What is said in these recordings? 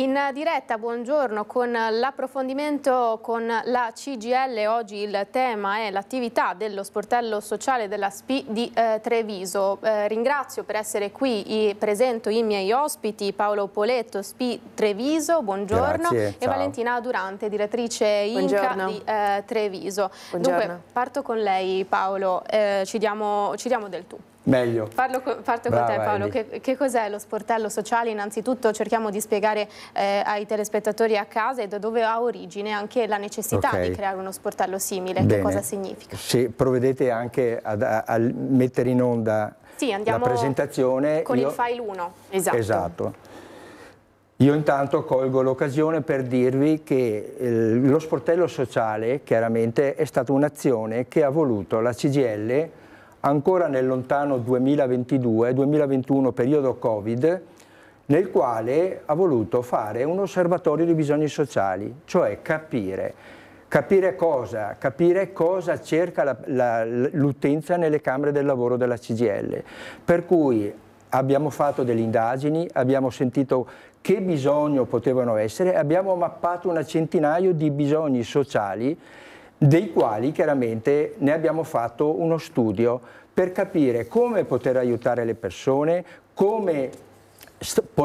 In diretta, buongiorno, con l'approfondimento con la CGL, oggi il tema è l'attività dello sportello sociale della SPI di eh, Treviso. Eh, ringrazio per essere qui, e presento i miei ospiti Paolo Poletto, SPI Treviso, buongiorno, Grazie, e Valentina Durante, direttrice INCA di eh, Treviso. Buongiorno. Dunque, parto con lei Paolo, eh, ci diamo, ci diamo del tu meglio. Parlo, parto Brava, con te Paolo, che, che cos'è lo sportello sociale? Innanzitutto cerchiamo di spiegare eh, ai telespettatori a casa e da dove ha origine anche la necessità okay. di creare uno sportello simile, Bene. che cosa significa? Se provvedete anche a mettere in onda sì, la presentazione. Con io... il file 1, esatto. esatto. Io intanto colgo l'occasione per dirvi che eh, lo sportello sociale chiaramente è stata un'azione che ha voluto la CGL ancora nel lontano 2022-2021 periodo Covid, nel quale ha voluto fare un osservatorio di bisogni sociali, cioè capire, capire cosa, capire cosa cerca l'utenza nelle Camere del Lavoro della CGL. Per cui abbiamo fatto delle indagini, abbiamo sentito che bisogno potevano essere, abbiamo mappato una centinaio di bisogni sociali dei quali chiaramente ne abbiamo fatto uno studio per capire come poter aiutare le persone, come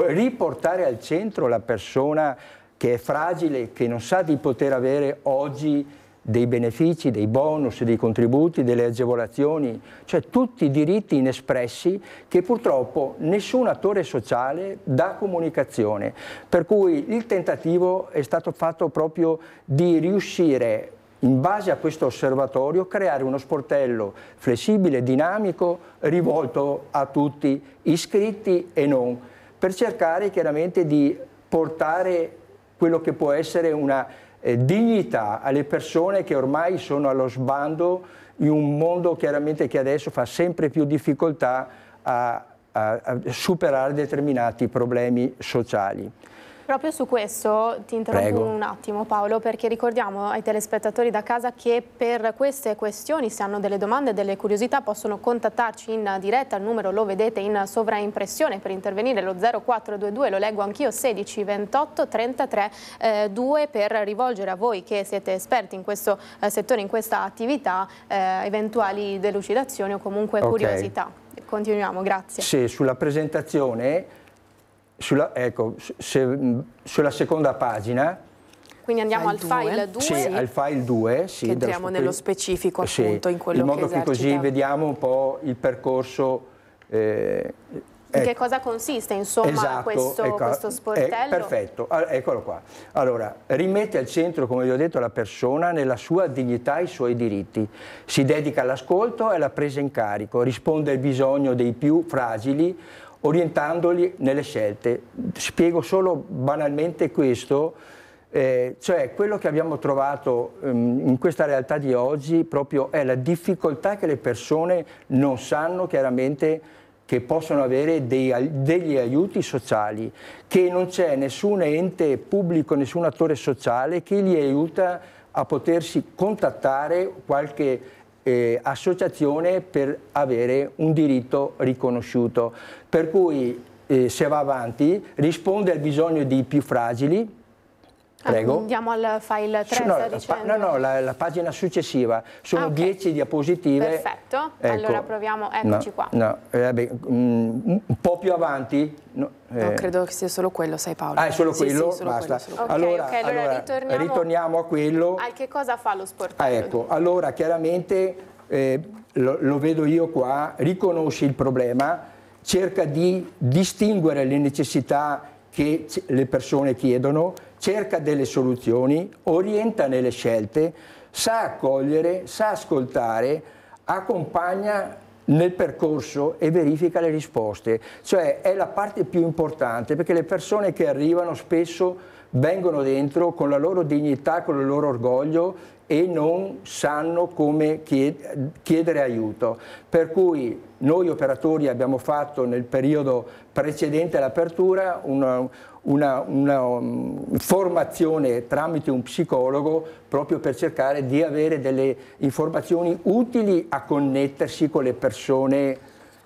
riportare al centro la persona che è fragile, che non sa di poter avere oggi dei benefici, dei bonus, dei contributi, delle agevolazioni, cioè tutti i diritti inespressi che purtroppo nessun attore sociale dà comunicazione. Per cui il tentativo è stato fatto proprio di riuscire in base a questo osservatorio, creare uno sportello flessibile, dinamico, rivolto a tutti, iscritti e non, per cercare chiaramente di portare quello che può essere una eh, dignità alle persone che ormai sono allo sbando in un mondo chiaramente che adesso fa sempre più difficoltà a, a, a superare determinati problemi sociali. Proprio su questo ti interrompo Prego. un attimo Paolo perché ricordiamo ai telespettatori da casa che per queste questioni se hanno delle domande e delle curiosità possono contattarci in diretta, il numero lo vedete in sovraimpressione per intervenire lo 0422, lo leggo anch'io 16 28 33 eh, 2 per rivolgere a voi che siete esperti in questo eh, settore, in questa attività, eh, eventuali delucidazioni o comunque okay. curiosità. Continuiamo, grazie. Sì, sulla presentazione sulla, ecco, se, mm, sulla seconda pagina quindi andiamo file al file 2. Sì, al file 2. Sì, entriamo nello specifico appunto sì, in quello che in modo che, che così vediamo un po' il percorso. Eh, in che ecco. cosa consiste insomma esatto, questo, ecco, ah, questo eh, sportello? perfetto, ah, eccolo qua. Allora, rimette al centro, come vi ho detto, la persona nella sua dignità e i suoi diritti. Si dedica all'ascolto e alla presa in carico, risponde al bisogno dei più fragili, orientandoli nelle scelte. Spiego solo banalmente questo, eh, cioè quello che abbiamo trovato ehm, in questa realtà di oggi proprio è la difficoltà che le persone non sanno chiaramente che possono avere dei, degli aiuti sociali, che non c'è nessun ente pubblico, nessun attore sociale che li aiuta a potersi contattare qualche eh, associazione per avere un diritto riconosciuto. Per cui eh, se va avanti risponde al bisogno di più fragili, Prego. Andiamo al file 3, no, no, no, la, la, pagina successiva. Sono 10 ah, okay. diapositive. Perfetto, ecco. allora proviamo, eccoci no, qua. No, eh, beh, mm, un po' più avanti. No, eh. no, credo che sia solo quello, sai Paolo. Ah, è solo quello? Sì, sì, solo Basta. Quello, solo quello. Okay, allora, allora ritorniamo, ritorniamo, a quello. Al che cosa fa lo sportello? Ah, ecco, allora chiaramente eh, lo, lo vedo io qua, riconosci il problema, cerca di distinguere le necessità che le persone chiedono, cerca delle soluzioni, orienta nelle scelte, sa accogliere, sa ascoltare, accompagna nel percorso e verifica le risposte, cioè è la parte più importante perché le persone che arrivano spesso vengono dentro con la loro dignità, con il loro orgoglio e non sanno come chiedere aiuto. Per cui noi operatori abbiamo fatto nel periodo precedente all'apertura una, una, una, um, formazione tramite un psicologo proprio per cercare di avere delle informazioni utili a connettersi con le persone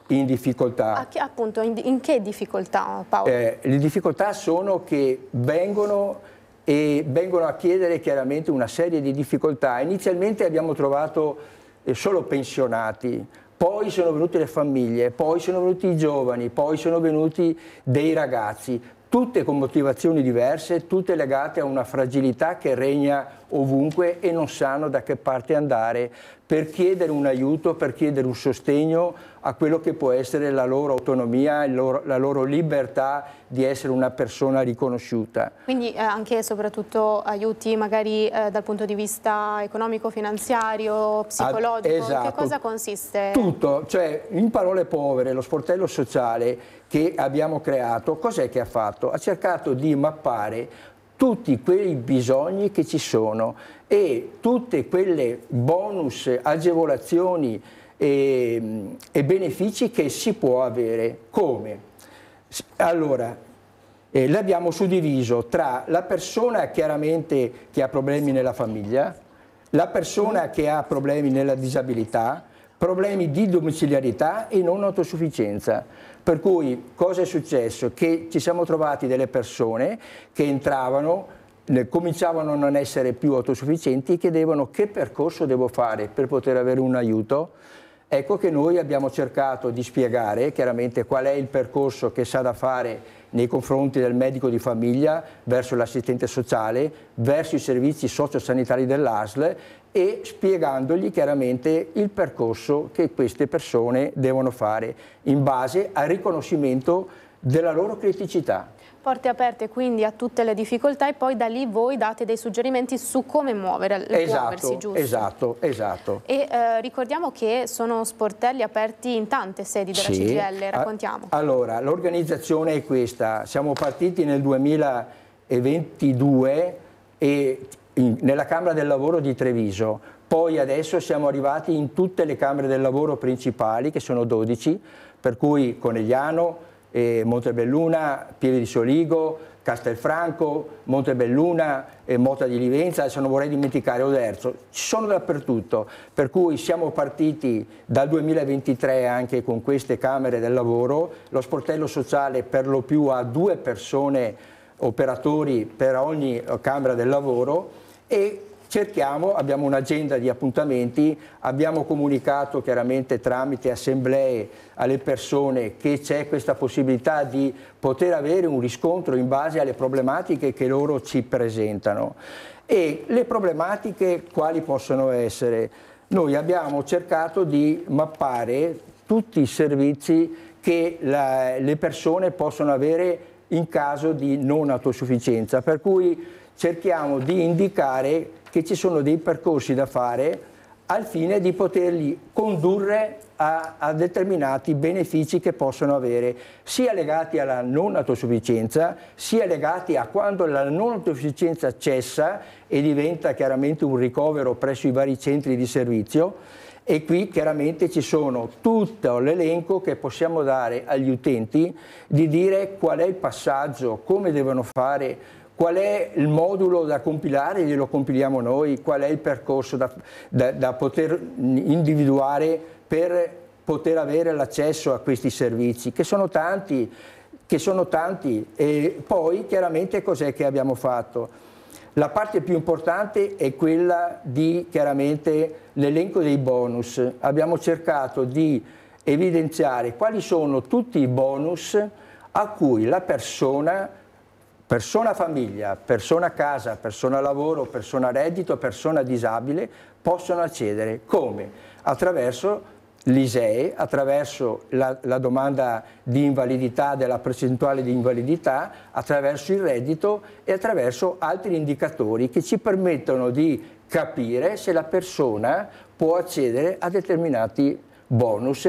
in difficoltà. Che, appunto, in, in, che difficoltà Paolo? Eh, le difficoltà sono che vengono e vengono a chiedere chiaramente una serie di difficoltà. Inizialmente abbiamo trovato eh, solo pensionati, poi sono venute le famiglie, poi sono venuti i giovani, poi sono venuti dei ragazzi, tutte con motivazioni diverse, tutte legate a una fragilità che regna ovunque e non sanno da che parte andare per chiedere un aiuto, per chiedere un sostegno a quello che può essere la loro autonomia, loro, la loro libertà di essere una persona riconosciuta. Quindi eh, anche e soprattutto aiuti magari eh, dal punto di vista economico, finanziario, psicologico, Ad, esatto. che cosa consiste? Tutto, cioè in parole povere lo sportello sociale che abbiamo creato, cos'è che ha fatto? Ha cercato di mappare tutti quei bisogni che ci sono e tutte quelle bonus, agevolazioni e, e benefici che si può avere. Come? Allora, eh, l'abbiamo suddiviso tra la persona chiaramente che ha problemi nella famiglia, la persona che ha problemi nella disabilità, problemi di domiciliarità e non autosufficienza. Per cui cosa è successo? Che ci siamo trovati delle persone che entravano, cominciavano a non essere più autosufficienti e chiedevano che percorso devo fare per poter avere un aiuto. Ecco che noi abbiamo cercato di spiegare chiaramente qual è il percorso che sa da fare nei confronti del medico di famiglia, verso l'assistente sociale, verso i servizi sociosanitari dell'ASL e spiegandogli chiaramente il percorso che queste persone devono fare in base al riconoscimento della loro criticità. Porte aperte quindi a tutte le difficoltà e poi da lì voi date dei suggerimenti su come muovere, eh, esatto, muoversi, giusto? Esatto, esatto. E eh, ricordiamo che sono sportelli aperti in tante sedi della sì. CGL, raccontiamo. Allora, l'organizzazione è questa, siamo partiti nel 2022 e in, nella Camera del Lavoro di Treviso, poi adesso siamo arrivati in tutte le Camere del Lavoro principali, che sono 12, per cui Conegliano, eh, Montebelluna, Pieve di Soligo, Castelfranco, Montebelluna, eh, Mota di Livenza, adesso non vorrei dimenticare Oderzo, ci sono dappertutto, per cui siamo partiti dal 2023 anche con queste Camere del Lavoro, lo sportello sociale per lo più ha due persone operatori per ogni Camera del Lavoro e cerchiamo, abbiamo un'agenda di appuntamenti, abbiamo comunicato chiaramente tramite assemblee alle persone che c'è questa possibilità di poter avere un riscontro in base alle problematiche che loro ci presentano. E le problematiche quali possono essere? Noi abbiamo cercato di mappare tutti i servizi che la, le persone possono avere in caso di non autosufficienza, per cui cerchiamo di indicare che ci sono dei percorsi da fare al fine di poterli condurre a, a, determinati benefici che possono avere, sia legati alla non autosufficienza, sia legati a quando la non autosufficienza cessa e diventa chiaramente un ricovero presso i vari centri di servizio. E qui chiaramente ci sono tutto l'elenco che possiamo dare agli utenti di dire qual è il passaggio, come devono fare qual è il modulo da compilare, glielo compiliamo noi, qual è il percorso da, da, da poter individuare per poter avere l'accesso a questi servizi, che sono tanti, che sono tanti. E poi chiaramente cos'è che abbiamo fatto? La parte più importante è quella di chiaramente l'elenco dei bonus. Abbiamo cercato di evidenziare quali sono tutti i bonus a cui la persona persona famiglia, persona casa, persona lavoro, persona reddito, persona disabile possono accedere. Come? Attraverso l'ISEE, attraverso la, la, domanda di invalidità, della percentuale di invalidità, attraverso il reddito e attraverso altri indicatori che ci permettono di capire se la persona può accedere a determinati bonus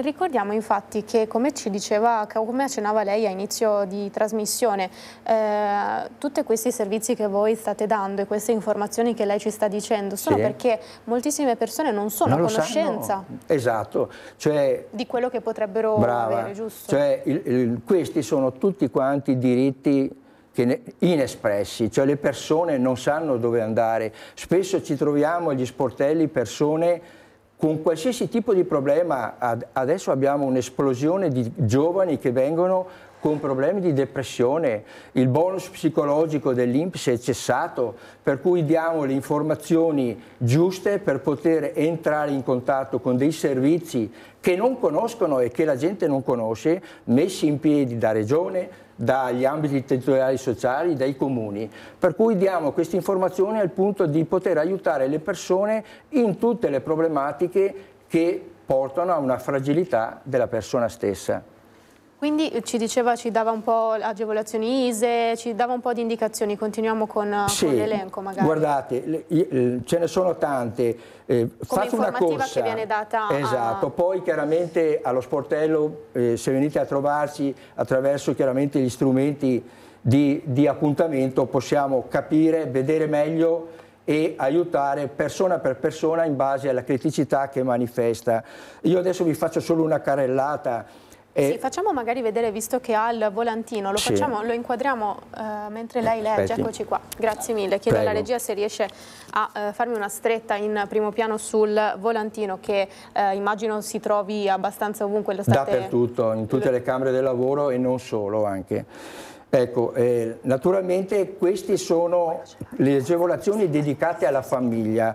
Ricordiamo infatti che come ci diceva, come accennava lei a inizio di trasmissione, eh, tutti questi servizi che voi state dando e queste informazioni che lei ci sta dicendo sono sì. perché moltissime persone non sono non a conoscenza esatto. cioè, di quello che potrebbero brava, avere, giusto? Cioè, il, il, questi sono tutti quanti diritti ne, inespressi, cioè le persone non sanno dove andare. Spesso ci troviamo agli sportelli persone con qualsiasi tipo di problema, adesso abbiamo un'esplosione di giovani che vengono con problemi di depressione, il bonus psicologico dell'Inps è cessato, per cui diamo le informazioni giuste per poter entrare in contatto con dei servizi che non conoscono e che la gente non conosce, messi in piedi da regione, dagli ambiti territoriali sociali, dai comuni. Per cui diamo queste informazioni al punto di poter aiutare le persone in tutte le problematiche che portano a una fragilità della persona stessa. Quindi eh, ci diceva, ci dava un po' agevolazioni ISE, ci dava un po' di indicazioni, continuiamo con, eh, sì, con l'elenco magari. guardate, ce ne sono tante, eh, faccio una corsa. che viene data Esatto, a... poi chiaramente allo sportello eh, se venite a trovarci attraverso chiaramente gli strumenti di, di appuntamento possiamo capire, vedere meglio e aiutare persona per persona in base alla criticità che manifesta. Io adesso vi faccio solo una carellata. E... Sì, facciamo magari vedere, visto che ha il volantino, lo, sì. lo inquadriamo uh, mentre lei legge, Aspetti. eccoci qua, grazie mille. Chiedo Prego. alla regia se riesce a uh, farmi una stretta in primo piano sul volantino che uh, immagino si trovi abbastanza ovunque. Lo state... Dappertutto, in tutte le camere del lavoro e non solo anche. Ecco, eh, naturalmente queste sono le agevolazioni dedicate alla famiglia,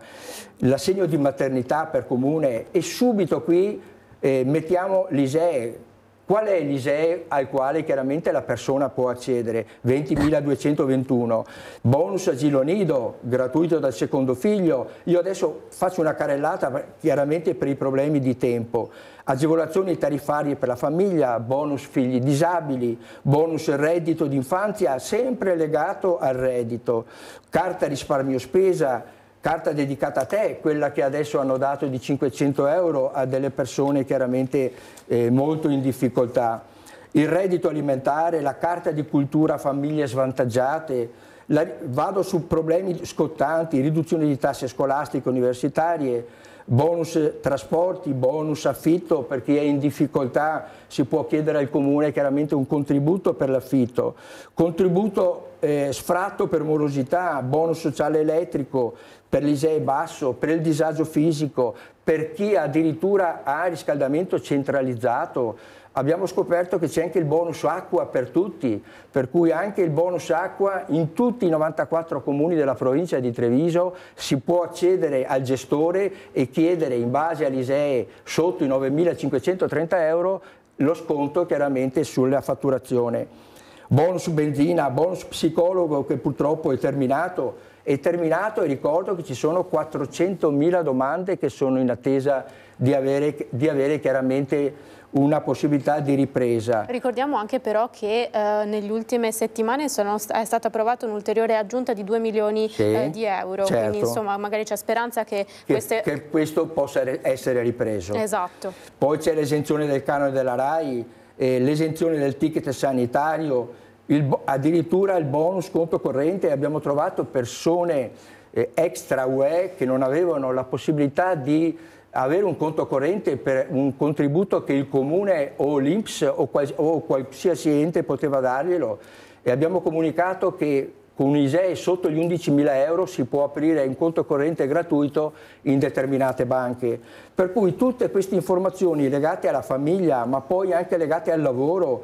l'assegno di maternità per comune e subito qui eh, mettiamo l'ISEE, Qual è l'ISEE al quale chiaramente la persona può accedere? 20.221. Bonus asilo nido, gratuito dal secondo figlio. Io adesso faccio una carellata chiaramente per i problemi di tempo. Agevolazioni tarifarie per la famiglia, bonus figli disabili, bonus reddito d'infanzia, sempre legato al reddito. Carta risparmio spesa, carta dedicata a te, quella che adesso hanno dato di 500 euro a delle persone chiaramente eh, molto in difficoltà, il reddito alimentare, la carta di cultura a famiglie svantaggiate, la, vado su problemi scottanti, riduzione di tasse scolastiche universitarie, bonus trasporti, bonus affitto per chi è in difficoltà si può chiedere al comune chiaramente un contributo per l'affitto, contributo eh, sfratto per morosità, bonus sociale elettrico, per l'ISEE basso, per il disagio fisico, per chi addirittura ha riscaldamento centralizzato. Abbiamo scoperto che c'è anche il bonus acqua per tutti, per cui anche il bonus acqua in tutti i 94 comuni della provincia di Treviso si può accedere al gestore e chiedere in base all'ISEE sotto i 9.530 euro lo sconto chiaramente sulla fatturazione. Bonus benzina, bonus psicologo che purtroppo è terminato, è terminato e ricordo che ci sono 400.000 domande che sono in attesa di avere, di avere chiaramente una possibilità di ripresa. Ricordiamo anche però che eh, negli ultime settimane sono, è stata approvata un'ulteriore aggiunta di 2 milioni sì, eh, di euro, certo. quindi insomma magari c'è speranza che, che, che questo possa essere ripreso. Esatto. Poi c'è l'esenzione del canone della RAI, eh, l'esenzione del ticket sanitario, il, addirittura il bonus conto corrente abbiamo trovato persone eh, extra UE che non avevano la possibilità di avere un conto corrente per un contributo che il comune o l'Inps o, quals o qualsiasi ente poteva darglielo e abbiamo comunicato che con un ISEE sotto gli 11.000 euro si può aprire un conto corrente gratuito in determinate banche. Per cui tutte queste informazioni legate alla famiglia, ma poi anche legate al lavoro,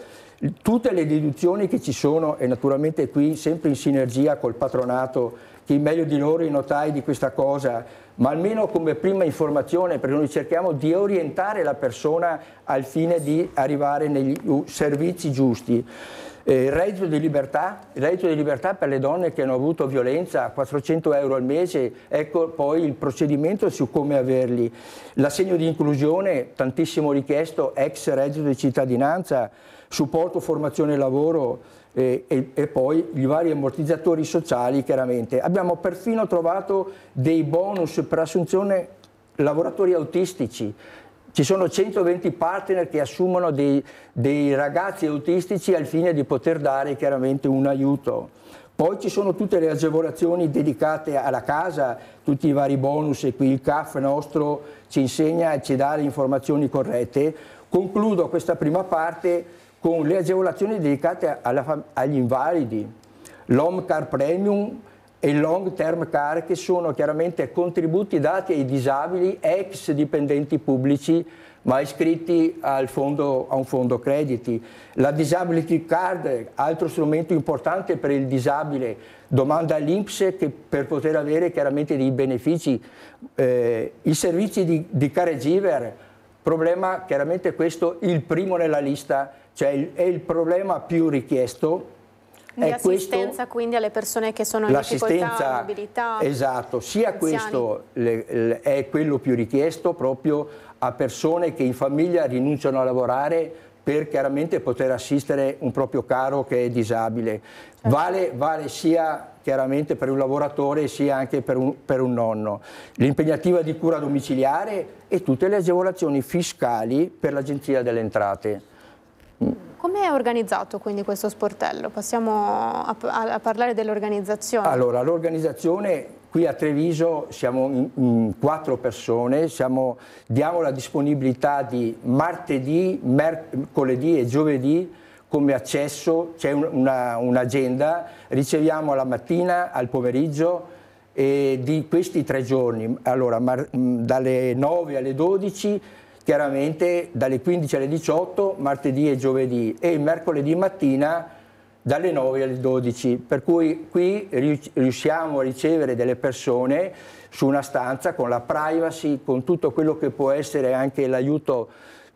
tutte le deduzioni che ci sono e naturalmente qui sempre in sinergia col patronato che meglio di loro i notai di questa cosa, ma almeno come prima informazione, perché noi cerchiamo di orientare la persona al fine di arrivare negli servizi giusti. Eh, reddito, di libertà, reddito di libertà per le donne che hanno avuto violenza, 400 euro al mese, ecco poi il procedimento su come averli. L'assegno di inclusione, tantissimo richiesto, ex reddito di cittadinanza, supporto, formazione e lavoro eh, e, e poi i vari ammortizzatori sociali chiaramente. Abbiamo perfino trovato dei bonus per assunzione lavoratori autistici, ci sono 120 partner che assumono dei, dei ragazzi autistici al fine di poter dare chiaramente un aiuto. Poi ci sono tutte le agevolazioni dedicate alla casa, tutti i vari bonus e qui il CAF nostro ci insegna e ci dà le informazioni corrette. Concludo questa prima parte con le agevolazioni dedicate alla, agli invalidi, L'OMCAR Premium, e long term care che sono chiaramente contributi dati ai disabili ex dipendenti pubblici ma iscritti fondo, a un fondo crediti. La disability card, altro strumento importante per il disabile, domanda all'Inps per poter avere chiaramente dei benefici. Eh, I servizi di, di caregiver, problema chiaramente questo, il primo nella lista, cioè il, è il problema più richiesto di assistenza questo, quindi alle persone che sono in difficoltà, mobilità. Esatto, sia anziani. questo le, le, è quello più richiesto proprio a persone che in famiglia rinunciano a lavorare per chiaramente poter assistere un proprio caro che è disabile. Certo. Vale, vale, sia chiaramente per un lavoratore sia anche per un, per un nonno. L'impegnativa di cura domiciliare e tutte le agevolazioni fiscali per l'Agenzia delle Entrate. Come è organizzato quindi questo sportello? Passiamo a, a parlare dell'organizzazione. Allora, l'organizzazione qui a Treviso siamo in, in quattro persone, siamo, diamo la disponibilità di martedì, mercoledì e giovedì come accesso, c'è un'agenda, un riceviamo la mattina, al pomeriggio e di questi tre giorni, allora, dalle 9 alle 12 chiaramente dalle 15 alle 18, martedì e giovedì e mercoledì mattina dalle 9 alle 12, per cui qui riusciamo a ricevere delle persone su una stanza con la privacy, con tutto quello che può essere anche l'aiuto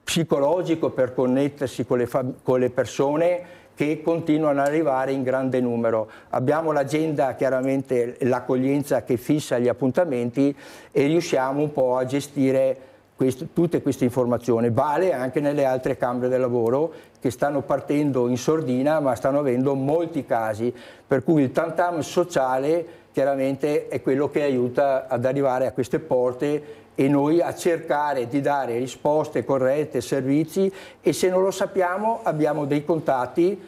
psicologico per connettersi con le, con le persone che continuano ad arrivare in grande numero. Abbiamo l'agenda, chiaramente l'accoglienza che fissa gli appuntamenti e riusciamo un po' a gestire queste, tutte queste informazioni, vale anche nelle altre camere del lavoro che stanno partendo in sordina ma stanno avendo molti casi, per cui il tantam sociale chiaramente è quello che aiuta ad arrivare a queste porte e noi a cercare di dare risposte corrette, servizi e se non lo sappiamo abbiamo dei contatti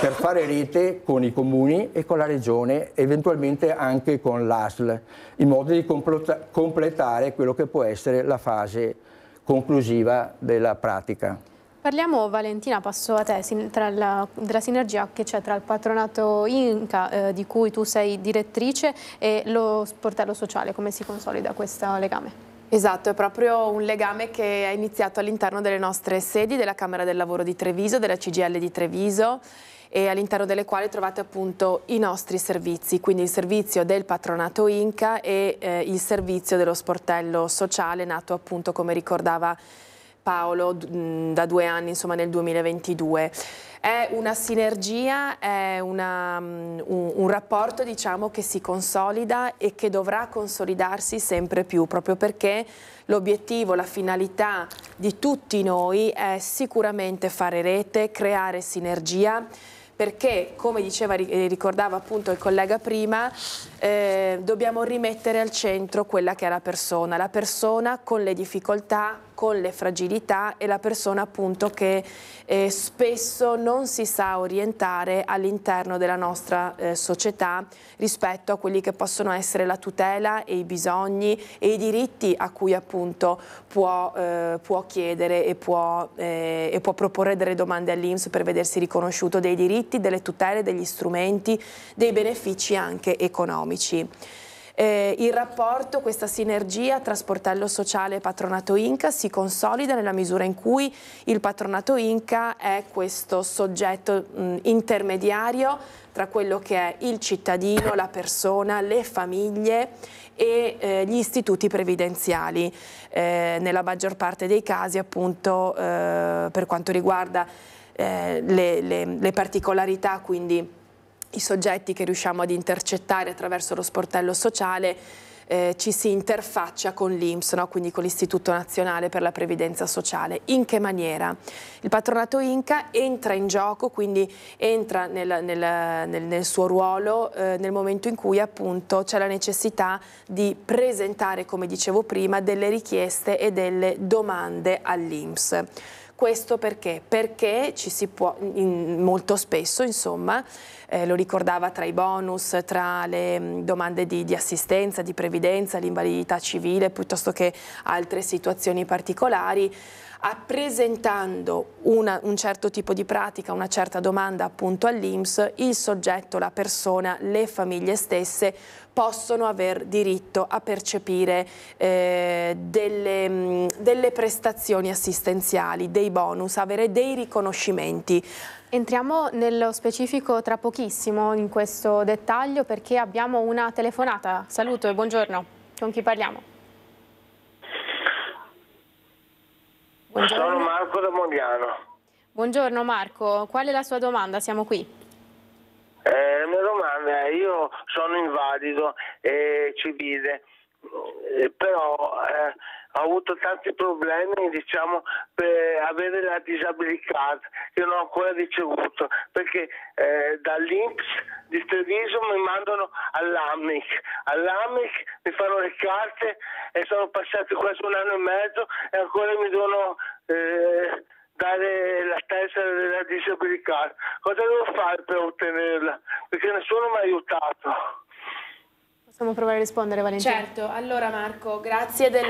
per fare rete con i comuni e con la regione, eventualmente anche con l'ASL, in modo di completare quello che può essere la fase conclusiva della pratica. Parliamo, Valentina, passo a te, la, della sinergia che c'è tra il patronato Inca, eh, di cui tu sei direttrice, e lo sportello sociale, come si consolida questo legame? Esatto, è proprio un legame che è iniziato all'interno delle nostre sedi, della Camera del Lavoro di Treviso, della CGL di Treviso e all'interno delle quali trovate appunto i nostri servizi, quindi il servizio del patronato Inca e eh, il servizio dello sportello sociale nato appunto come ricordava Paolo mm, da due anni, insomma nel 2022. È una sinergia, è una, mm, un, un, rapporto diciamo, che si consolida e che dovrà consolidarsi sempre più, proprio perché l'obiettivo, la finalità di tutti noi è sicuramente fare rete, creare sinergia perché come diceva, eh, ricordava appunto il collega prima, eh, dobbiamo rimettere al centro quella che è la persona, la persona con le difficoltà con le fragilità e la persona appunto che eh, spesso non si sa orientare all'interno della nostra eh, società rispetto a quelli che possono essere la tutela e i bisogni e i diritti a cui appunto può, eh, può chiedere e può, eh, e può proporre delle domande all'Inps per vedersi riconosciuto dei diritti, delle tutele, degli strumenti, dei benefici anche economici. Eh, il rapporto, questa sinergia tra sportello sociale e patronato Inca si consolida nella misura in cui il patronato Inca è questo soggetto mh, intermediario tra quello che è il cittadino, la persona, le famiglie e eh, gli istituti previdenziali. Eh, nella maggior parte dei casi appunto eh, per quanto riguarda eh, le, le, le particolarità quindi i soggetti che riusciamo ad intercettare attraverso lo sportello sociale eh, ci si interfaccia con l'IMSS, no? quindi con l'Istituto Nazionale per la Previdenza Sociale. In che maniera? Il patronato Inca entra in gioco, quindi entra nel, nel, nel, nel suo ruolo eh, nel momento in cui appunto c'è la necessità di presentare, come dicevo prima, delle richieste e delle domande all'IMSS. Questo perché? Perché ci si può, in, molto spesso, insomma, eh, lo ricordava tra i bonus, tra le mm, domande di, di, assistenza, di previdenza, l'invalidità civile, piuttosto che altre situazioni particolari, presentando una, un certo tipo di pratica, una certa domanda appunto all'IMSS, il soggetto, la persona, le famiglie stesse possono aver diritto a percepire eh, delle, mm, delle prestazioni assistenziali, dei bonus, avere dei riconoscimenti. Entriamo nello specifico tra pochissimo in questo dettaglio perché abbiamo una telefonata. Saluto e buongiorno. Con chi parliamo? Buongiorno. Sono Marco da Mogliano. Buongiorno Marco, qual è la sua domanda? Siamo qui. Eh, la mia domanda è, io sono invalido e civile, eh, però eh, ho avuto tanti problemi diciamo, per avere la disabilità che non ho ancora ricevuto perché eh, dall'Inps di Treviso mi mandano all'AMIC all'AMIC mi fanno le carte e sono passati quasi un anno e mezzo e ancora mi devono eh, dare la tessera della disabilità cosa devo fare per ottenerla? perché nessuno mi ha aiutato Possiamo provare a rispondere Valentina? Certo, allora Marco, grazie del,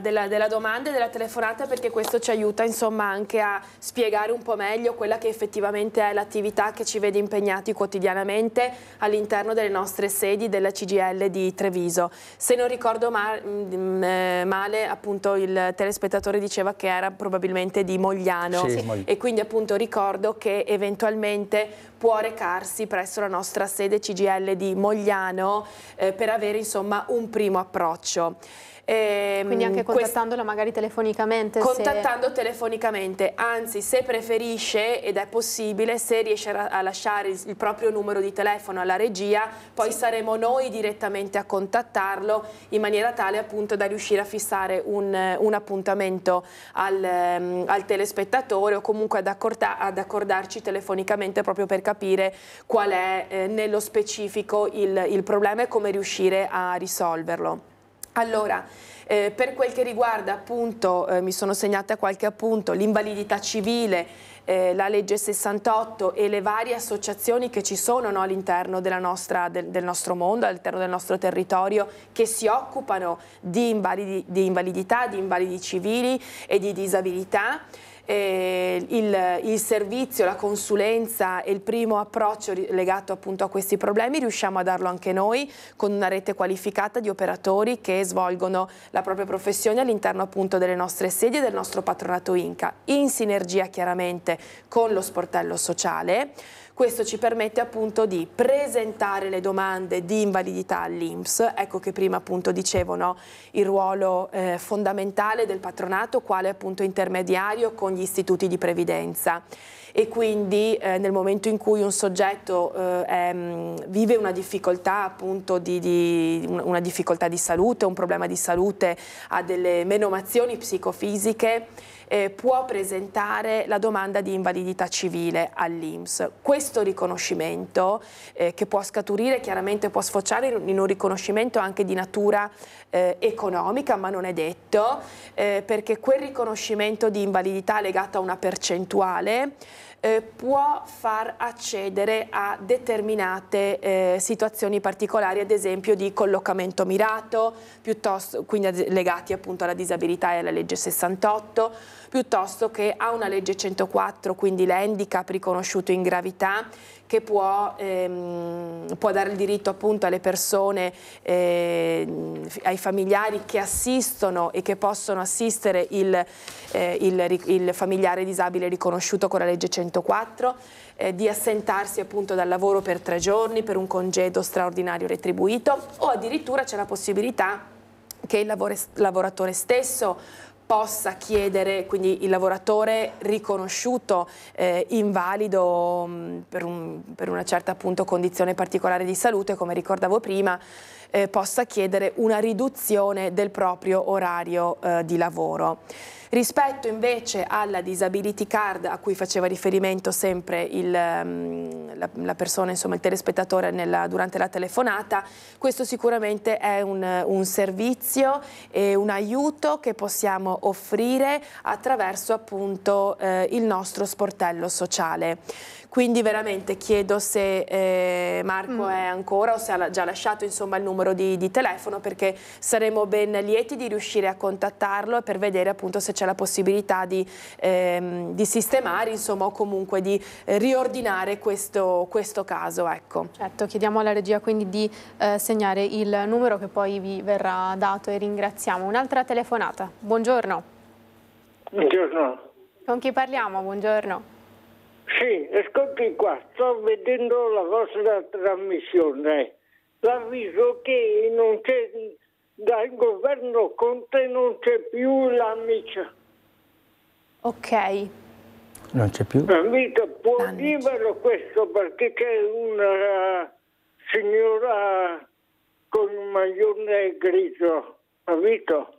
della, della, domanda e della telefonata perché questo ci aiuta insomma anche a spiegare un po' meglio quella che effettivamente è l'attività che ci vede impegnati quotidianamente all'interno delle nostre sedi della CGL di Treviso. Se non ricordo ma, mh, mm, mm, eh, male appunto il telespettatore diceva che era probabilmente di Mogliano sì, e quindi appunto ricordo che eventualmente può recarsi presso la nostra sede CGL di Mogliano eh, per avere insomma un primo approccio. Ehm, Quindi anche contattandola magari telefonicamente? Contattando se... telefonicamente, anzi se preferisce ed è possibile, se riesce a lasciare il proprio numero di telefono alla regia, poi sì. saremo noi direttamente a contattarlo in maniera tale appunto da riuscire a fissare un, un appuntamento al, ehm, al, telespettatore o comunque ad, accorda ad, accordarci telefonicamente proprio per capire qual è eh, nello specifico il, il problema e come riuscire a risolverlo. Allora, eh, per quel che riguarda appunto, eh, mi sono segnata qualche appunto, l'invalidità civile, eh, la legge 68 e le varie associazioni che ci sono no, all'interno del, del, nostro mondo, all'interno del nostro territorio, che si occupano di, invalidi, di invalidità, di invalidi civili e di disabilità eh, il, il, servizio, la consulenza e il primo approccio legato appunto a questi problemi riusciamo a darlo anche noi con una rete qualificata di operatori che svolgono la propria professione all'interno appunto delle nostre sedie e del nostro patronato Inca in sinergia chiaramente con lo sportello sociale questo ci permette appunto di presentare le domande di invalidità all'INPS, ecco che prima appunto dicevo no, il ruolo eh, fondamentale del patronato quale appunto intermediario con gli istituti di previdenza e quindi eh, nel momento in cui un soggetto eh, è, mm, vive una difficoltà appunto di, di, una difficoltà di salute, un problema di salute, ha delle menomazioni psicofisiche, eh, può presentare la domanda di invalidità civile all'INPS. Questo riconoscimento eh, che può scaturire chiaramente può sfociare in un riconoscimento anche di natura eh, economica, ma non è detto, eh, perché quel riconoscimento di invalidità legato a una percentuale eh, può far accedere a determinate eh, situazioni particolari, ad esempio di collocamento mirato, quindi legati appunto alla disabilità e alla legge 68, piuttosto che a una legge 104, quindi l'handicap riconosciuto in gravità, che può, ehm, può, dare il diritto appunto alle persone, eh, ai familiari che assistono e che possono assistere il, eh, il, il familiare disabile riconosciuto con la legge 104 104, eh, di assentarsi appunto dal lavoro per tre giorni per un congedo straordinario retribuito o addirittura c'è la possibilità che il lavoratore stesso possa chiedere, quindi il lavoratore riconosciuto eh, invalido mm, per, un, per, una certa appunto, condizione particolare di salute, come ricordavo prima, eh, possa chiedere una riduzione del proprio orario eh, di lavoro. Rispetto invece alla disability card a cui faceva riferimento sempre il, mm, la, la, persona, insomma il telespettatore nella, durante la telefonata, questo sicuramente è un, un servizio e un aiuto che possiamo offrire attraverso appunto eh, il nostro sportello sociale quindi veramente chiedo se eh, Marco mm. è ancora o se ha già lasciato insomma, il numero di, di, telefono perché saremo ben lieti di riuscire a contattarlo per vedere appunto se c'è la possibilità di, ehm, di sistemare insomma, o comunque di eh, riordinare questo, questo caso. Ecco. Certo, chiediamo alla regia quindi di eh, segnare il numero che poi vi verrà dato e ringraziamo. Un'altra telefonata, buongiorno. Buongiorno. Con chi parliamo? Buongiorno. Sì, ascolti qua, sto vedendo la vostra trasmissione. L'avviso che non c'è, dal governo Conte non c'è più l'amica. Ok. Non c'è più? L'amica può dirvelo questo perché c'è una signora con un maglione grigio, capito?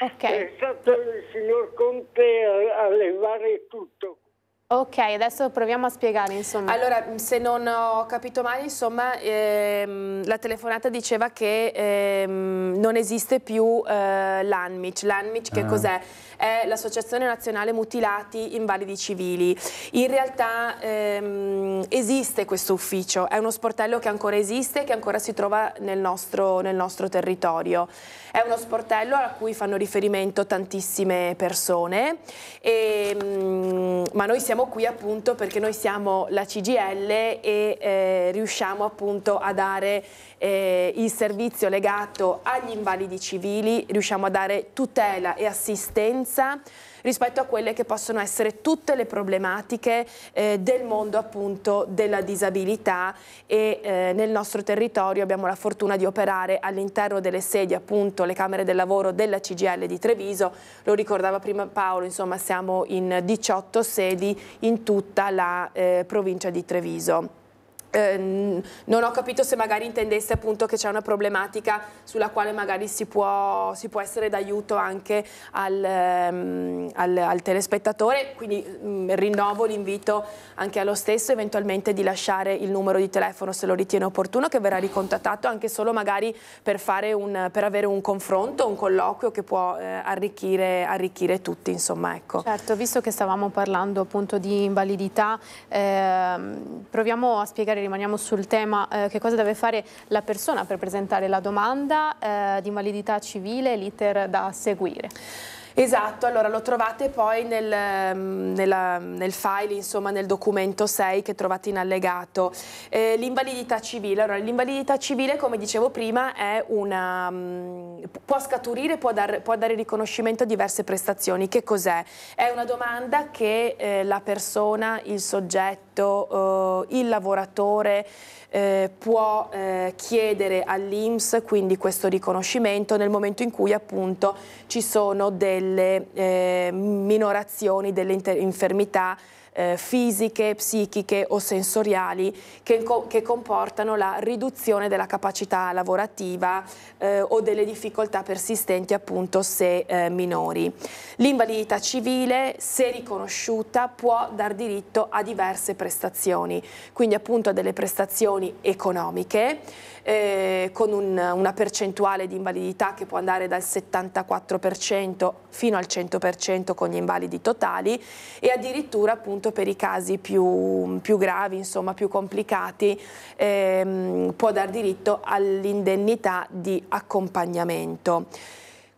Okay. È stato il signor Conte a, a levare tutto. Ok, adesso proviamo a spiegare insomma. Allora, se non ho capito male, insomma, ehm, la telefonata diceva che ehm, non esiste più eh, l'ANMIC. L'ANMIC che ah. cos'è? è l'Associazione Nazionale Mutilati Invalidi Civili. In realtà ehm, esiste questo ufficio, è uno sportello che ancora esiste e che ancora si trova nel nostro, nel nostro territorio. È uno sportello a cui fanno riferimento tantissime persone, e, ehm, ma noi siamo qui appunto perché noi siamo la CGL e eh, riusciamo appunto a dare eh, il servizio legato agli invalidi civili, riusciamo a dare tutela e assistenza conoscenza rispetto a quelle che possono essere tutte le problematiche eh, del mondo appunto della disabilità e eh, nel nostro territorio abbiamo la fortuna di operare all'interno delle sedi appunto le Camere del Lavoro della CGL di Treviso, lo ricordava prima Paolo, insomma siamo in 18 sedi in tutta la eh, provincia di Treviso. Eh, non ho capito se magari intendesse appunto che c'è una problematica sulla quale magari si può, si può essere d'aiuto anche al, ehm, al, al, telespettatore, quindi mh, mm, rinnovo l'invito anche allo stesso eventualmente di lasciare il numero di telefono se lo ritiene opportuno che verrà ricontattato anche solo magari per, fare un, per avere un confronto, un colloquio che può eh, arricchire, arricchire, tutti insomma ecco. Certo, visto che stavamo parlando appunto di invalidità, eh, proviamo a spiegare rimaniamo sul tema, eh, che cosa deve fare la persona per presentare la domanda eh, di invalidità civile, l'iter da seguire? Esatto, allora lo trovate poi nel, mm, nella, nel, file, insomma nel documento 6 che trovate in allegato. Eh, l'invalidità civile, allora l'invalidità civile come dicevo prima una, mm, può scaturire, può, dar, può, dare riconoscimento a diverse prestazioni. Che cos'è? È una domanda che eh, la persona, il soggetto, diritto eh, il lavoratore eh, può eh, chiedere all'IMSS quindi questo riconoscimento nel momento in cui appunto ci sono delle eh, minorazioni, delle infermità eh, fisiche, psichiche o sensoriali che, che, comportano la riduzione della capacità lavorativa eh, o delle difficoltà persistenti appunto se eh, minori. L'invalidità civile, se riconosciuta, può dar diritto a diverse prestazioni, quindi appunto a delle prestazioni economiche eh, con un, una percentuale di invalidità che può andare dal 74% fino al 100% con gli invalidi totali e addirittura appunto per i casi più, più gravi, insomma più complicati, ehm, può dar diritto all'indennità di accompagnamento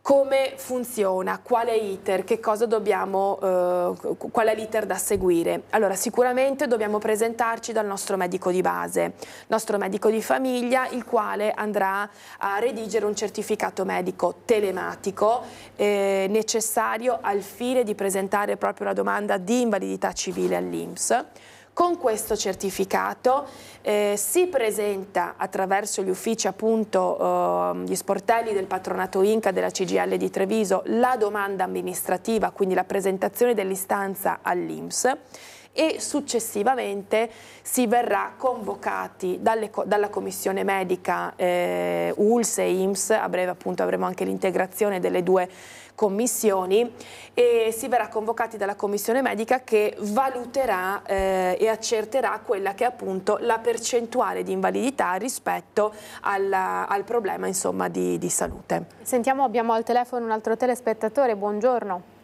come funziona, qual è iter, che cosa dobbiamo, eh, qual è l'iter da seguire. Allora sicuramente dobbiamo presentarci dal nostro medico di base, nostro medico di famiglia, il quale andrà a redigere un certificato medico telematico eh, necessario al fine di presentare proprio la domanda di invalidità civile all'INPS con questo certificato eh, si presenta attraverso gli uffici appunto eh, gli sportelli del patronato Inca della CGL di Treviso la domanda amministrativa, quindi la presentazione dell'istanza all'Inps e successivamente si verrà convocati dalle, dalla commissione medica eh, ULS e IMSS, a breve appunto avremo anche l'integrazione delle due commissioni e si verrà convocati dalla commissione medica che valuterà eh, e accerterà quella che è appunto la percentuale di invalidità rispetto alla, al problema insomma, di, di salute. Sentiamo, abbiamo al telefono un altro telespettatore, buongiorno.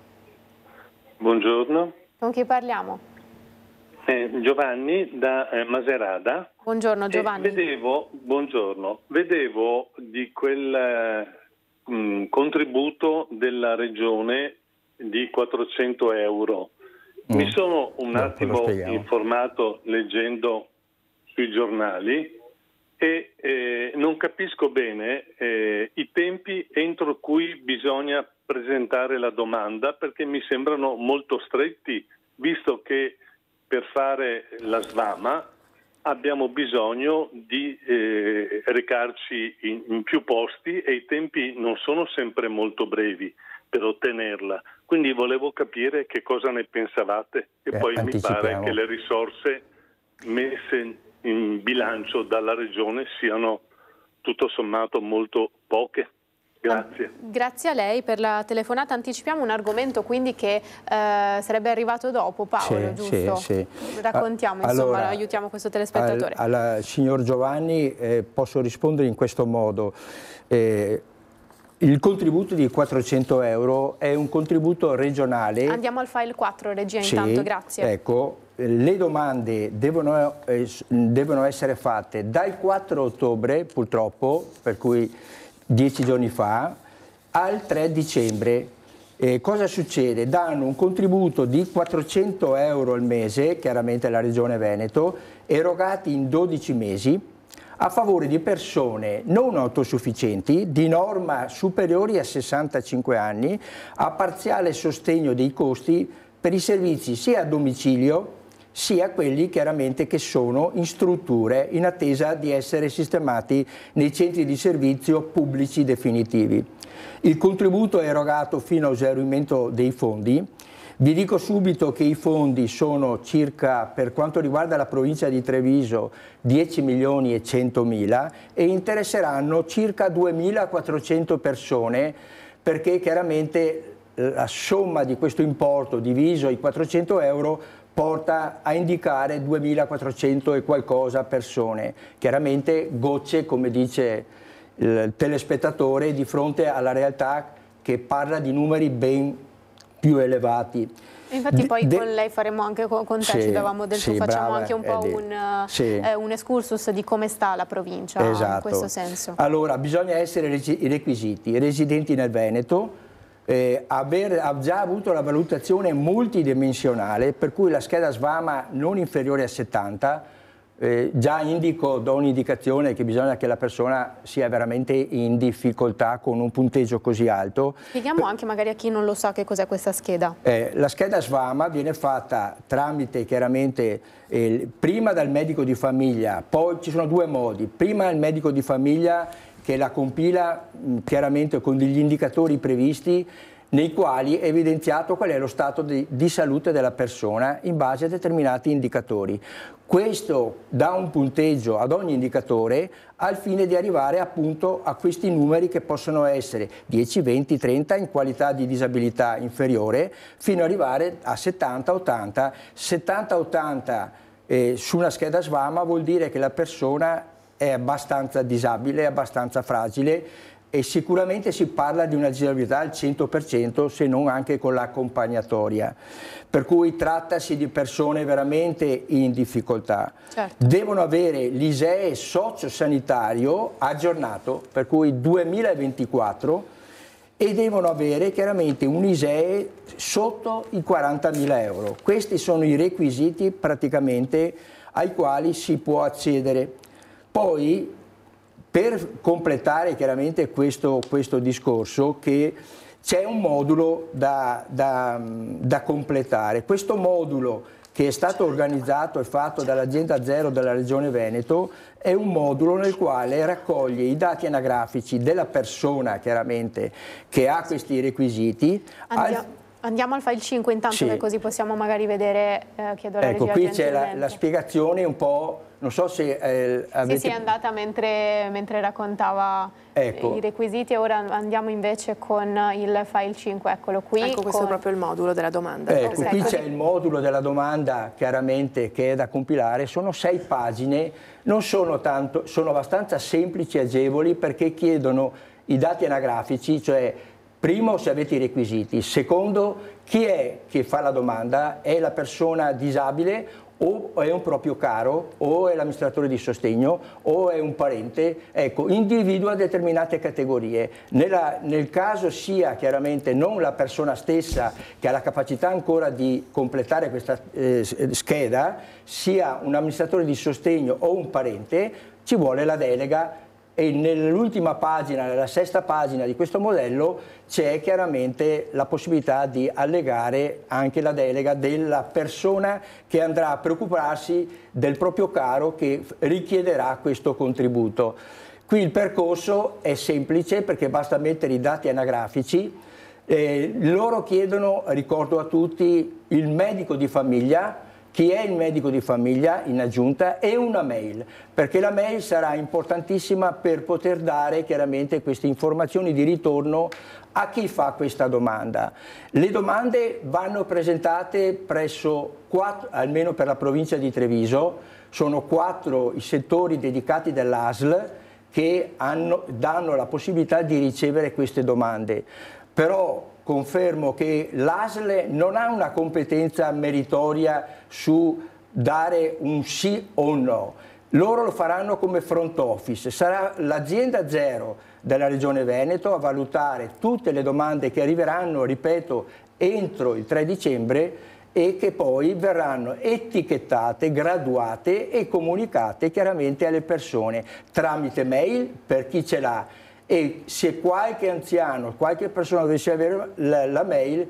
Buongiorno. Con chi parliamo? Eh, Giovanni da eh, Maserada. Buongiorno eh, Giovanni. Eh, vedevo, buongiorno, vedevo di quel contributo della regione di 400 euro. Mm. Mi sono un no, attimo informato leggendo sui giornali e eh, non capisco bene eh, i tempi entro cui bisogna presentare la domanda perché mi sembrano molto stretti, visto che per fare la svama abbiamo bisogno di eh, recarci in, in più posti e i tempi non sono sempre molto brevi per ottenerla. Quindi volevo capire che cosa ne pensavate e eh, poi mi pare che le risorse messe in bilancio dalla Regione siano tutto sommato molto poche. Grazie. Grazie a lei per la telefonata. Anticipiamo un argomento quindi che eh, sarebbe arrivato dopo, Paolo, sì, giusto? Sì, sì. Raccontiamo, allora, aiutiamo questo telespettatore. Al, alla, signor Giovanni eh, posso rispondere in questo modo. Eh, il contributo di 400 euro è un contributo regionale. Andiamo al file 4, regia, intanto, grazie. Ecco, le domande devono, eh, devono essere fatte dal 4 ottobre, purtroppo, per cui dieci giorni fa, al 3 dicembre. Eh, cosa succede? Danno un contributo di 400 euro al mese, chiaramente la Regione Veneto, erogati in 12 mesi a favore di persone non autosufficienti, di norma superiori a 65 anni, a parziale sostegno dei costi per i servizi sia a domicilio sia quelli chiaramente che sono in strutture in attesa di essere sistemati nei centri di servizio pubblici definitivi. Il contributo è erogato fino all'esaurimento dei fondi. Vi dico subito che i fondi sono circa, per quanto riguarda la provincia di Treviso, 10 milioni e 100 mila e interesseranno circa 2.400 persone perché chiaramente la somma di questo importo diviso i 400 euro porta a indicare 2.400 e qualcosa persone, chiaramente gocce, come dice il telespettatore, di fronte alla realtà che parla di numeri ben più elevati. Infatti poi De... con lei faremo anche con te, sì, ci davamo del sì, suo, facciamo brava, anche un po' di... un, sì. eh, un, escursus di come sta la provincia esatto. in questo senso. Allora, bisogna essere i requisiti, residenti nel Veneto, eh, aver ha già avuto la valutazione multidimensionale, per cui la scheda Svama non inferiore a 70, eh, già indico, do un'indicazione che bisogna che la persona sia veramente in difficoltà con un punteggio così alto. Spieghiamo anche magari a chi non lo sa che cos'è questa scheda. Eh, la scheda Svama viene fatta tramite chiaramente eh, prima dal medico di famiglia, poi ci sono due modi, prima il medico di famiglia che la compila mm, chiaramente con degli indicatori previsti nei quali è evidenziato qual è lo stato di, di, salute della persona in base a determinati indicatori. Questo dà un punteggio ad ogni indicatore al fine di arrivare appunto a questi numeri che possono essere 10, 20, 30 in qualità di disabilità inferiore fino ad arrivare a 70, 80. 70, 80 eh, su una scheda SVAMA vuol dire che la persona è abbastanza disabile, è abbastanza fragile e sicuramente si parla di una disabilità al 100% se non anche con l'accompagnatoria, per cui trattasi di persone veramente in difficoltà. Certo. Devono avere l'ISEE socio-sanitario aggiornato, per cui 2024, e devono avere chiaramente un ISEE sotto i 40.000 euro. Questi sono i requisiti praticamente ai quali si può accedere. Poi, per completare chiaramente questo, questo discorso, che c'è un modulo da, da, da completare. Questo modulo che è stato organizzato e fatto dall'azienda Zero della Regione Veneto, è un modulo nel quale raccoglie i dati anagrafici della persona chiaramente che ha questi requisiti. Andiamo. Al... Andiamo al file 5 intanto sì. che così possiamo magari vedere, eh, chiedo alla ecco, Ecco, qui c'è la, la spiegazione un po' non so se eh, avete... Sì, sì, è andata mentre, mentre raccontava ecco. i requisiti e ora andiamo invece con il file 5, eccolo qui. Ecco, questo con... è proprio il modulo della domanda. Ecco, esatto. qui c'è il modulo della domanda chiaramente che è da compilare, sono sei pagine, non sono tanto, sono abbastanza semplici e agevoli perché chiedono i dati anagrafici, cioè Primo, se avete i requisiti. Secondo, chi è che fa la domanda? È la persona disabile o è un proprio caro, o è l'amministratore di sostegno, o è un parente, ecco, individua determinate categorie. Nella, nel caso sia chiaramente non la persona stessa che ha la capacità ancora di completare questa eh, scheda, sia un amministratore di sostegno o un parente, ci vuole la delega e nell'ultima pagina, nella sesta pagina di questo modello c'è chiaramente la possibilità di allegare anche la delega della persona che andrà a preoccuparsi del proprio caro che richiederà questo contributo. Qui il percorso è semplice perché basta mettere i dati anagrafici, eh, loro chiedono, ricordo a tutti, il medico di famiglia, chi è il medico di famiglia in aggiunta e una mail, perché la mail sarà importantissima per poter dare chiaramente queste informazioni di ritorno a chi fa questa domanda. Le domande vanno presentate presso, quattro, almeno per la provincia di Treviso, sono quattro i settori dedicati dall'ASL che hanno, danno la possibilità di ricevere queste domande. Però confermo che l'ASL non ha una competenza meritoria su dare un sì o no. Loro lo faranno come front office, sarà l'azienda zero della Regione Veneto a valutare tutte le domande che arriveranno, ripeto, entro il 3 dicembre e che poi verranno etichettate, graduate e comunicate chiaramente alle persone tramite mail per chi ce l'ha e se qualche anziano, qualche persona dovesse avere la, la mail,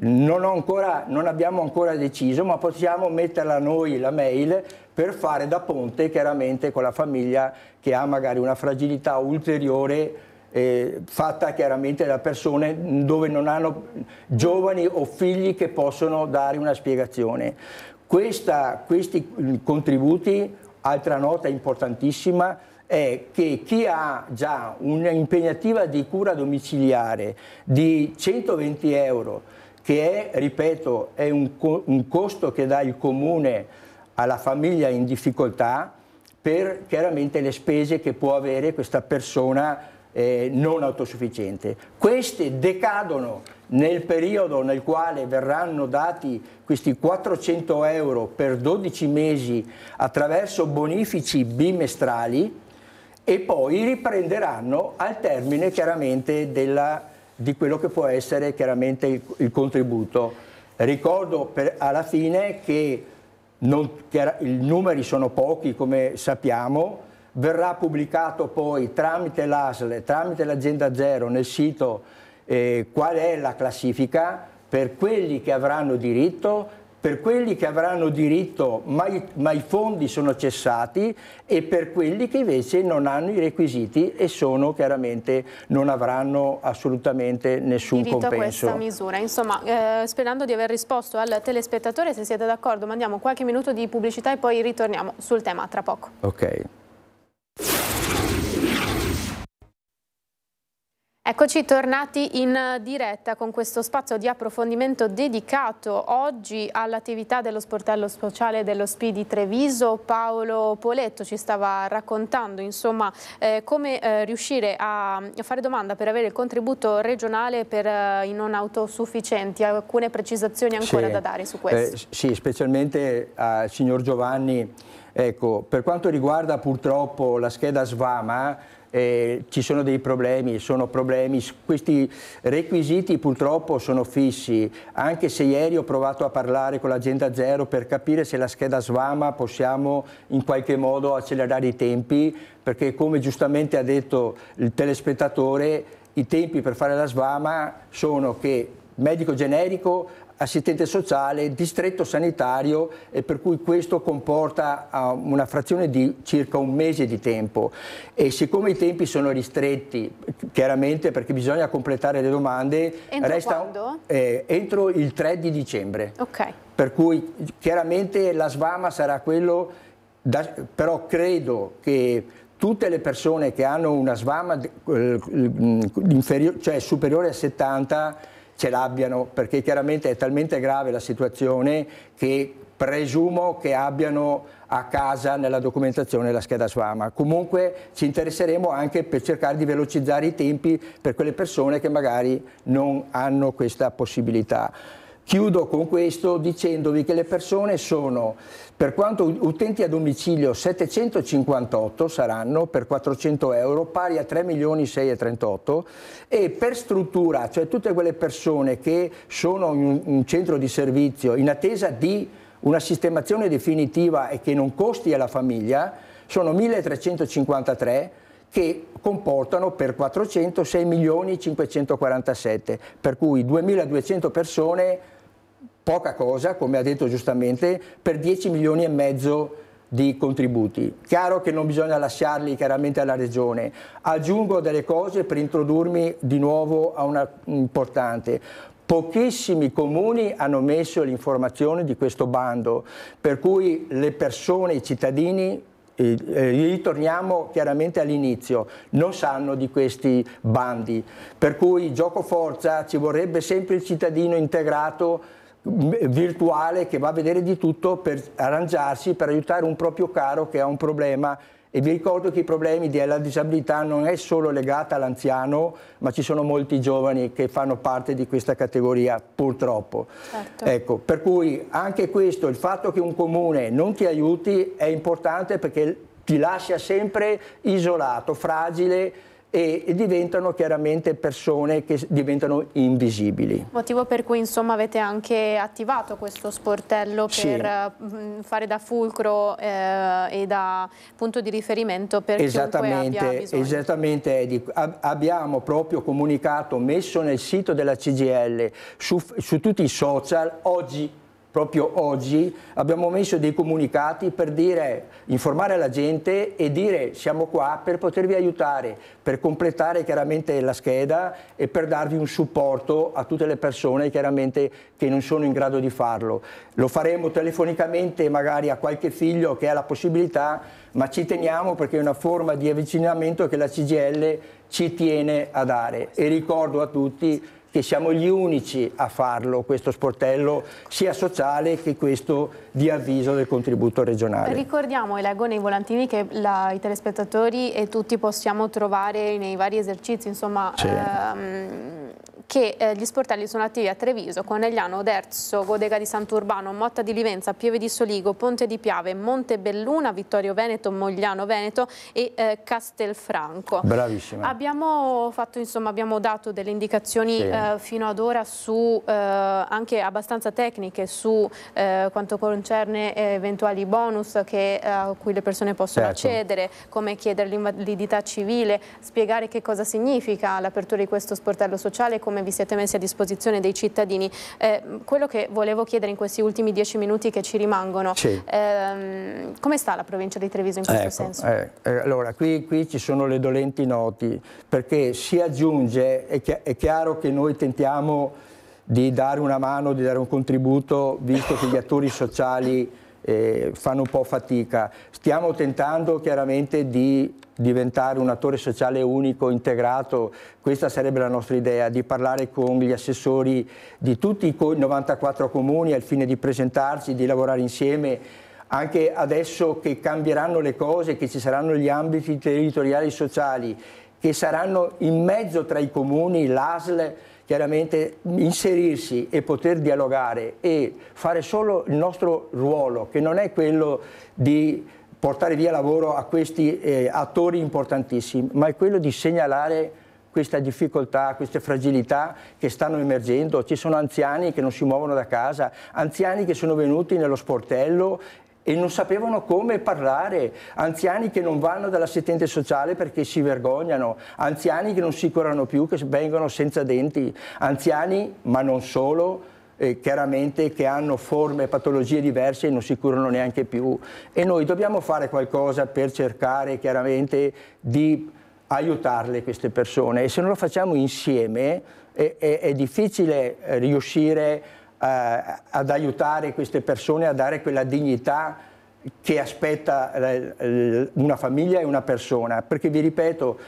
non, ancora, non, abbiamo ancora deciso, ma possiamo metterla noi la mail per fare da ponte chiaramente con la famiglia che ha magari una fragilità ulteriore eh, fatta chiaramente da persone dove non hanno giovani o figli che possono dare una spiegazione. Questa, questi contributi, altra nota importantissima, è che chi ha già un'impegnativa di cura domiciliare di 120 euro, che è, ripeto, è un, co un costo che dà il comune alla famiglia in difficoltà per chiaramente le spese che può avere questa persona eh, non autosufficiente. Queste decadono nel periodo nel quale verranno dati questi 400 euro per 12 mesi attraverso bonifici bimestrali e poi riprenderanno al termine chiaramente della, di quello che può essere chiaramente il, il contributo. Ricordo per, alla fine che non, i numeri sono pochi come sappiamo, verrà pubblicato poi tramite l'ASL, tramite l'azienda zero nel sito eh, qual è la classifica per quelli che avranno diritto per quelli che avranno diritto ma i, ma i, fondi sono cessati e per quelli che invece non hanno i requisiti e sono chiaramente non avranno assolutamente nessun diritto compenso. Diritto a questa misura. Insomma, eh, sperando di aver risposto al telespettatore, se siete d'accordo mandiamo qualche minuto di pubblicità e poi ritorniamo sul tema tra poco. Ok. Eccoci tornati in diretta con questo spazio di approfondimento dedicato oggi all'attività dello sportello sociale dello SPI di Treviso. Paolo Poletto ci stava raccontando insomma, eh, come eh, riuscire a fare domanda per avere il contributo regionale per eh, i non autosufficienti. Alcune precisazioni ancora sì. da dare su eh, questo. sì, specialmente al signor Giovanni. Ecco, per quanto riguarda purtroppo la scheda Svama, eh, ci sono dei problemi, sono problemi, questi requisiti purtroppo sono fissi, anche se ieri ho provato a parlare con l'agenda zero per capire se la scheda Svama possiamo in qualche modo accelerare i tempi, perché come giustamente ha detto il telespettatore, i tempi per fare la Svama sono che medico generico assistente sociale, distretto sanitario e per cui questo comporta ah, una frazione di circa un mese di tempo e siccome i tempi sono ristretti chiaramente perché bisogna completare le domande entro resta Eh, entro il 3 di dicembre okay. per cui chiaramente la svama sarà quello da, però credo che tutte le persone che hanno una svama eh, cioè superiore a 70 ce l'abbiano, perché chiaramente è talmente grave la situazione che presumo che abbiano a casa nella documentazione la scheda Svama. Comunque ci interesseremo anche per cercare di velocizzare i tempi per quelle persone che magari non hanno questa possibilità. Chiudo con questo dicendovi che le persone sono, per quanto utenti a domicilio, 758 saranno per 400 euro, pari a 3 milioni 638 e per struttura, cioè tutte quelle persone che sono in un centro di servizio in attesa di una sistemazione definitiva e che non costi alla famiglia, sono 1353 che comportano per 400 6 milioni 547, per cui 2200 persone poca cosa, come ha detto giustamente, per 10 milioni e mezzo di contributi. Chiaro che non bisogna lasciarli chiaramente alla Regione. Aggiungo delle cose per introdurmi di nuovo a una importante. Pochissimi comuni hanno messo l'informazione di questo bando, per cui le persone, i cittadini ritorniamo chiaramente all'inizio, non sanno di questi bandi, per cui gioco forza ci vorrebbe sempre il cittadino integrato virtuale che va a vedere di tutto per arrangiarsi, per aiutare un proprio caro che ha un problema. E vi ricordo che i problemi della disabilità non è solo legata all'anziano, ma ci sono molti giovani che fanno parte di questa categoria, purtroppo. Certo. Ecco, per cui anche questo, il fatto che un comune non ti aiuti è importante perché ti lascia sempre isolato, fragile e diventano chiaramente persone che diventano invisibili. Motivo per cui insomma avete anche attivato questo sportello per sì. fare da fulcro eh, e da punto di riferimento per esattamente, abbia bisogno. Esattamente Edi, Ab abbiamo proprio comunicato, messo nel sito della CGL, su, su tutti i social, oggi proprio oggi abbiamo messo dei comunicati per dire, informare la gente e dire siamo qua per potervi aiutare, per completare chiaramente la scheda e per darvi un supporto a tutte le persone chiaramente che non sono in grado di farlo. Lo faremo telefonicamente magari a qualche figlio che ha la possibilità, ma ci teniamo perché è una forma di avvicinamento che la CGL ci tiene a dare. E ricordo a tutti che siamo gli unici a farlo questo sportello sia sociale che questo di avviso del contributo regionale. Ricordiamo e leggo nei volantini che la, i telespettatori e tutti possiamo trovare nei vari esercizi, insomma, sì. ehm, che eh, gli sportelli sono attivi a Treviso, Conegliano, Oderzo, Godega di Sant'Urbano, Motta di Livenza, Pieve di Soligo, Ponte di Piave, Monte Belluna, Vittorio Veneto, Mogliano Veneto e eh, Castelfranco. Bravissima. Abbiamo, fatto, insomma, abbiamo dato delle indicazioni sì. eh, fino ad ora su, eh, anche abbastanza tecniche su eh, quanto concerne eh, eventuali bonus che, a cui le persone possono certo. accedere, come chiedere l'invalidità civile, spiegare che cosa significa l'apertura di questo sportello sociale, come insieme vi siete messi a disposizione dei cittadini. Eh, quello che volevo chiedere in questi ultimi dieci minuti che ci rimangono, sì. ehm, come sta la provincia di Treviso in questo ecco, senso? Eh, eh allora, qui, qui, ci sono le dolenti noti, perché si aggiunge, è, chi è chiaro che noi tentiamo di dare una mano, di dare un contributo, visto che gli attori sociali eh, fanno un po' fatica. Stiamo tentando chiaramente di diventare un attore sociale unico, integrato, questa sarebbe la nostra idea, di parlare con gli assessori di tutti i 94 comuni al fine di presentarci, di lavorare insieme anche adesso che cambieranno le cose, che ci saranno gli ambiti territoriali sociali, che saranno in mezzo tra i comuni, l'ASL, chiaramente inserirsi e poter dialogare e fare solo il nostro ruolo, che non è quello di portare via lavoro a questi eh, attori importantissimi, ma è quello di segnalare questa difficoltà, queste fragilità che stanno emergendo. Ci sono anziani che non si muovono da casa, anziani che sono venuti nello sportello e non sapevano come parlare, anziani che non vanno dall'assistente sociale perché si vergognano, anziani che non si curano più, che vengono senza denti, anziani, ma non solo, eh, chiaramente che hanno forme e patologie diverse e non si curano neanche più. E noi dobbiamo fare qualcosa per cercare chiaramente di aiutarle queste persone e se non lo facciamo insieme è, è, è difficile eh, riuscire a eh, ad aiutare queste persone a dare quella dignità che aspetta eh, una famiglia e una persona. Perché vi ripeto,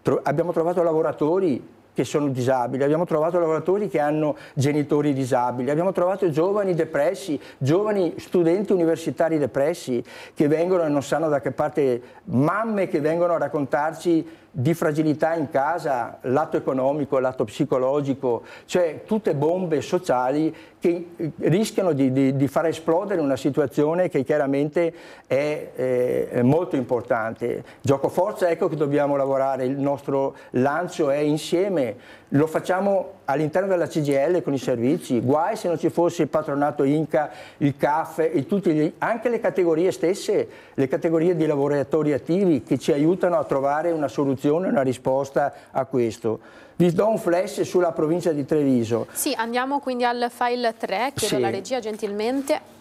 tro abbiamo trovato lavoratori che sono disabili, abbiamo trovato lavoratori che hanno genitori disabili, abbiamo trovato giovani depressi, giovani studenti universitari depressi che vengono e non sanno da che parte, mamme che vengono a raccontarci di fragilità in casa, lato economico, lato psicologico, cioè tutte bombe sociali che rischiano di, di, di far esplodere una situazione che chiaramente è, è eh, molto importante. Gioco forza, ecco che dobbiamo lavorare, il nostro lancio è insieme, lo facciamo all'interno della CGL con i servizi, guai se non ci fosse il patronato Inca, il CAF e gli, anche le categorie stesse, le categorie di lavoratori attivi che ci aiutano a trovare una soluzione, una risposta a questo. Vi do un flash sulla provincia di Treviso. Sì, andiamo quindi al file 3, chiedo sì. alla regia gentilmente.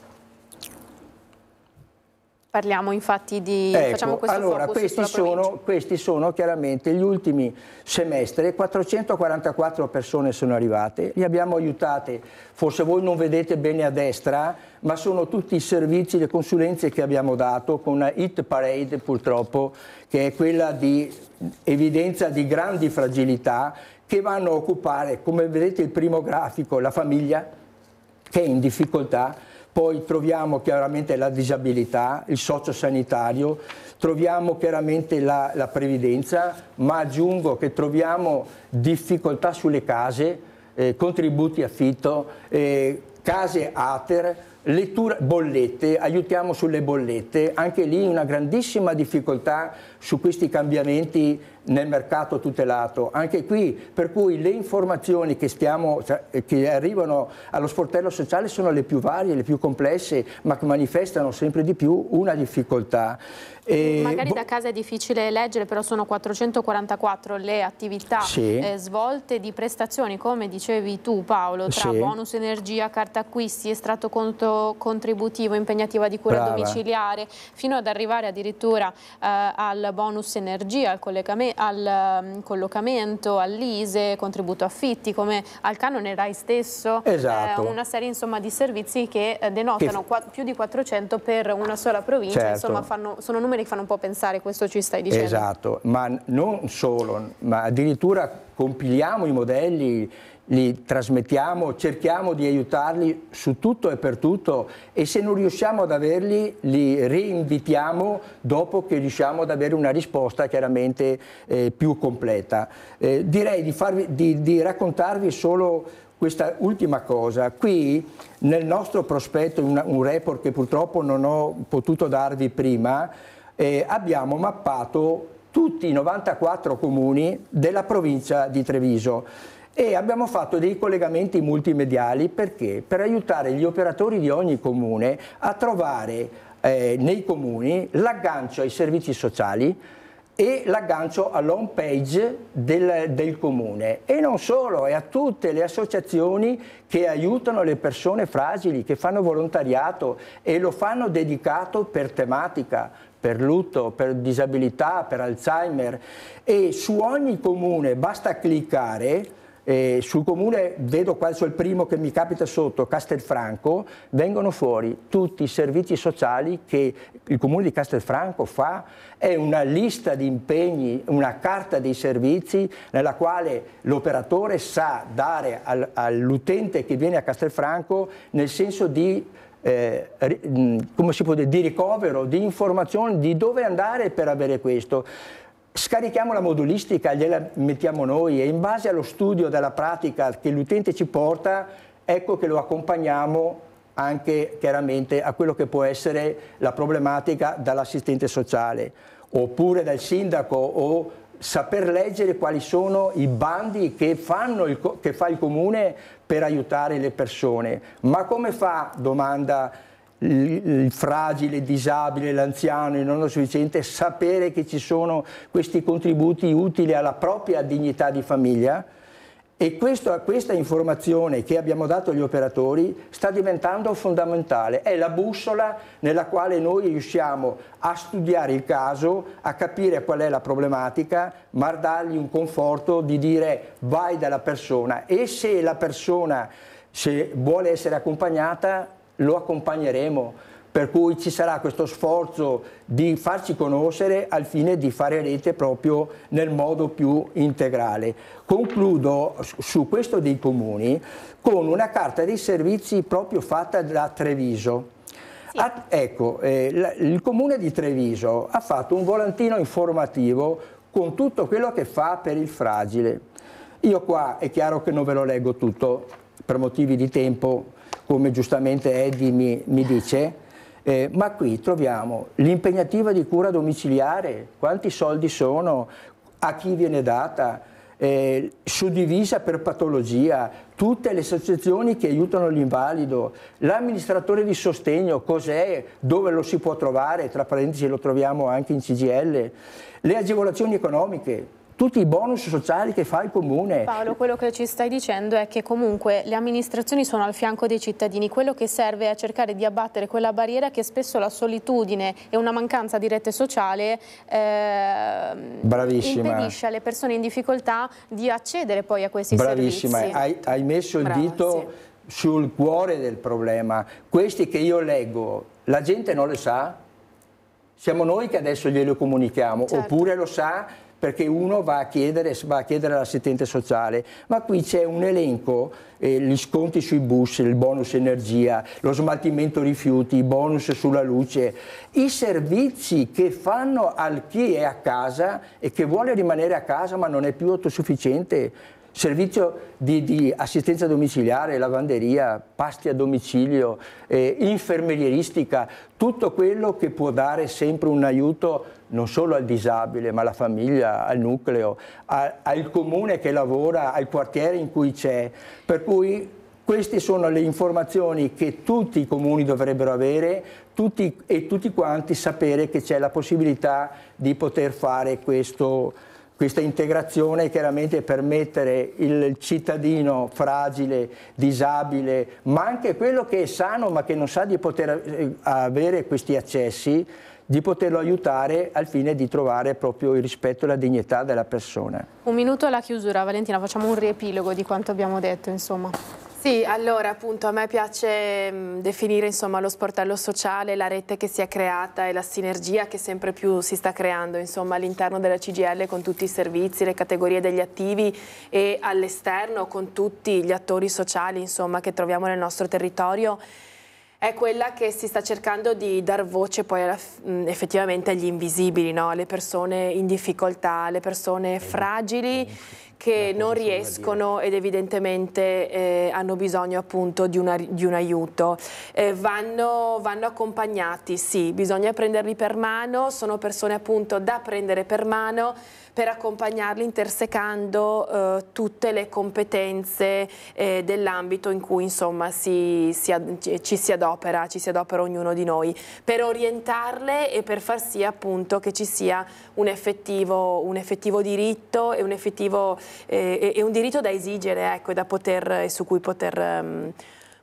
Parliamo infatti di... Ecco, facciamo questo allora, questi sono, questi sono chiaramente gli ultimi semestri, 444 persone sono arrivate, li abbiamo aiutate, forse voi non vedete bene a destra, ma sono tutti i servizi, le consulenze che abbiamo dato con una hit parade purtroppo, che è quella di evidenza di grandi fragilità che vanno a occupare, come vedete il primo grafico, la famiglia che è in difficoltà, poi troviamo chiaramente la disabilità, il socio sanitario, troviamo chiaramente la, la previdenza, ma aggiungo che troviamo difficoltà sulle case, eh, contributi affitto, eh, case ATER, letture, bollette, aiutiamo sulle bollette, anche lì una grandissima difficoltà su questi cambiamenti nel mercato tutelato. Anche qui, per cui le informazioni che, stiamo, cioè, che arrivano allo sportello sociale sono le più varie, le più complesse, ma che manifestano sempre di più una difficoltà. E Magari da casa è difficile leggere, però sono 444 le attività sì. eh, svolte di prestazioni, come dicevi tu Paolo, tra sì. bonus energia, carta acquisti, estratto conto contributivo, impegnativa di cura Brava. domiciliare, fino ad arrivare addirittura eh, al bonus energia, al, al mm, collocamento, all'ISE, contributo affitti, come al canone RAI stesso, eh, esatto. eh, una serie insomma, di servizi che eh, denotano che... più di 400 per una sola provincia, certo. insomma fanno, sono numeri che fanno un po' pensare, questo ci stai dicendo. Esatto, ma non solo, ma addirittura compiliamo i modelli li trasmettiamo, cerchiamo di aiutarli su tutto e per tutto e se non riusciamo ad averli li reinvitiamo dopo che riusciamo ad avere una risposta chiaramente eh, più completa. Eh, direi di, farvi, di, di raccontarvi solo questa ultima cosa. Qui nel nostro prospetto, un, un report che purtroppo non ho potuto darvi prima, eh, abbiamo mappato tutti i 94 comuni della provincia di Treviso e abbiamo fatto dei collegamenti multimediali perché? Per aiutare gli operatori di ogni comune a trovare eh, nei comuni l'aggancio ai servizi sociali e l'aggancio all'home page del, del, comune e non solo, è a tutte le associazioni che aiutano le persone fragili, che fanno volontariato e lo fanno dedicato per tematica, per lutto, per disabilità, per Alzheimer e su ogni comune basta cliccare eh, sul comune vedo qual è il primo che mi capita sotto, Castelfranco, vengono fuori tutti i servizi sociali che il comune di Castelfranco fa, è una lista di impegni, una carta dei servizi nella quale l'operatore sa dare al, all'utente che viene a Castelfranco nel senso di eh, come si può dire, di ricovero, di informazioni, di dove andare per avere questo scarichiamo la modulistica, gliela mettiamo noi e in base allo studio della pratica che l'utente ci porta, ecco che lo accompagniamo anche chiaramente a quello che può essere la problematica dall'assistente sociale oppure dal sindaco o saper leggere quali sono i bandi che, il, che fa il comune per aiutare le persone. Ma come fa, domanda il fragile, il disabile, l'anziano, il non sufficiente, sapere che ci sono questi contributi utili alla propria dignità di famiglia e questo, questa informazione che abbiamo dato agli operatori sta diventando fondamentale, è la bussola nella quale noi riusciamo a studiare il caso, a capire qual è la problematica, ma a dargli un conforto di dire vai dalla persona e se la persona se vuole essere accompagnata lo accompagneremo, per cui ci sarà questo sforzo di farci conoscere al fine di fare rete proprio nel modo più integrale. Concludo su questo dei comuni con una carta dei servizi proprio fatta da Treviso. Ah, ecco, eh, la, il comune di Treviso ha fatto un volantino informativo con tutto quello che fa per il fragile. Io qua è chiaro che non ve lo leggo tutto per motivi di tempo, come giustamente Eddie mi, mi dice, eh, ma qui troviamo l'impegnativa di cura domiciliare, quanti soldi sono, a chi viene data, eh, suddivisa per patologia, tutte le associazioni che aiutano l'invalido, l'amministratore di sostegno, cos'è, dove lo si può trovare, tra parentesi lo troviamo anche in CGL, le agevolazioni economiche, tutti i bonus sociali che fa il comune. Paolo, quello che ci stai dicendo è che comunque le amministrazioni sono al fianco dei cittadini, quello che serve è cercare di abbattere quella barriera che spesso la solitudine e una mancanza di rete sociale eh, impedisce alle persone in difficoltà di accedere poi a questi Bravissima. servizi. Bravissima, hai, hai, messo il Brava, dito sì. sul cuore del problema. Questi che io leggo, la gente non le sa? Siamo noi che adesso glielo comunichiamo, certo. oppure lo sa perché uno va a chiedere, chiedere all'assistente sociale, ma qui c'è un elenco, eh, gli sconti sui bus, il bonus energia, lo smaltimento rifiuti, i bonus sulla luce, i servizi che fanno al chi è a casa e che vuole rimanere a casa ma non è più autosufficiente servizio di, di assistenza domiciliare, lavanderia, pasti a domicilio, eh, infermieristica, tutto quello che può dare sempre un aiuto non solo al disabile, ma alla famiglia, al nucleo, a, al comune che lavora, al quartiere in cui c'è. Per cui queste sono le informazioni che tutti i comuni dovrebbero avere tutti, e tutti quanti sapere che c'è la possibilità di poter fare questo questa integrazione chiaramente permettere il cittadino fragile, disabile, ma anche quello che è sano ma che non sa di poter eh, avere questi accessi, di poterlo aiutare al fine di trovare proprio il rispetto e la dignità della persona. Un minuto alla chiusura, Valentina, facciamo un riepilogo di quanto abbiamo detto, insomma. Sì, allora appunto a me piace mm, definire insomma lo sportello sociale, la rete che si è creata e la sinergia che sempre più si sta creando insomma all'interno della CGL con tutti i servizi, le categorie degli attivi e all'esterno con tutti gli attori sociali insomma che troviamo nel nostro territorio è quella che si sta cercando di dar voce poi alla, mm, effettivamente agli invisibili, no? alle persone in difficoltà, alle persone fragili che non riescono ed evidentemente eh, hanno bisogno appunto di, una, di un aiuto. Eh, vanno, vanno, accompagnati, sì, bisogna prenderli per mano, sono persone appunto da prendere per mano per accompagnarli intersecando eh, tutte le competenze eh, dell'ambito in cui insomma si, si, ci, si adopera, ci si adopera ognuno di noi, per orientarle e per far sì appunto che ci sia un effettivo, un effettivo diritto e un effettivo è, è un diritto da esigere ecco, e, poter, su cui poter... Um,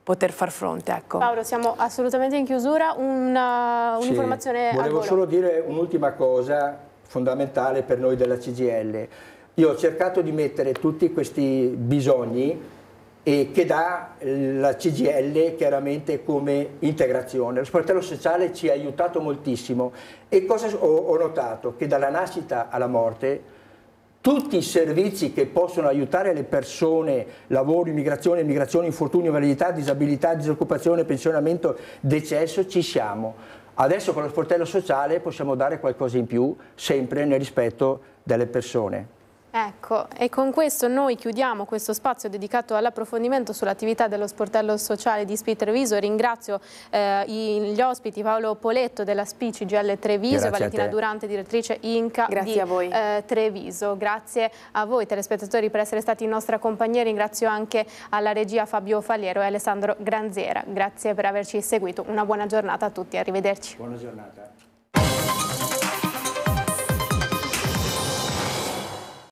poter far fronte. Ecco. Paolo, siamo assolutamente in chiusura, un'informazione sì, Volevo solo dire un'ultima cosa fondamentale per noi della CGL. Io ho cercato di mettere tutti questi bisogni e che dà la CGL chiaramente come integrazione. Lo sportello sociale ci ha aiutato moltissimo e cosa ho notato? Che dalla nascita alla morte tutti i servizi che possono aiutare le persone, lavoro, immigrazione, immigrazione, infortunio, invalidità, disabilità, disoccupazione, pensionamento, decesso, ci siamo. Adesso con lo sportello sociale possiamo dare qualcosa in più, sempre nel rispetto delle persone. Ecco, e con questo noi chiudiamo questo spazio dedicato all'approfondimento sull'attività dello sportello sociale di SPI Treviso. Ringrazio eh, gli ospiti Paolo Poletto della SPI CGL Treviso Grazie Valentina Durante, direttrice Inca Grazie di eh, Treviso. Grazie a voi telespettatori per essere stati in nostra compagnia. Ringrazio anche alla regia Fabio Faliero e Alessandro Granziera. Grazie per averci seguito. Una buona giornata a tutti. Arrivederci. Buona giornata.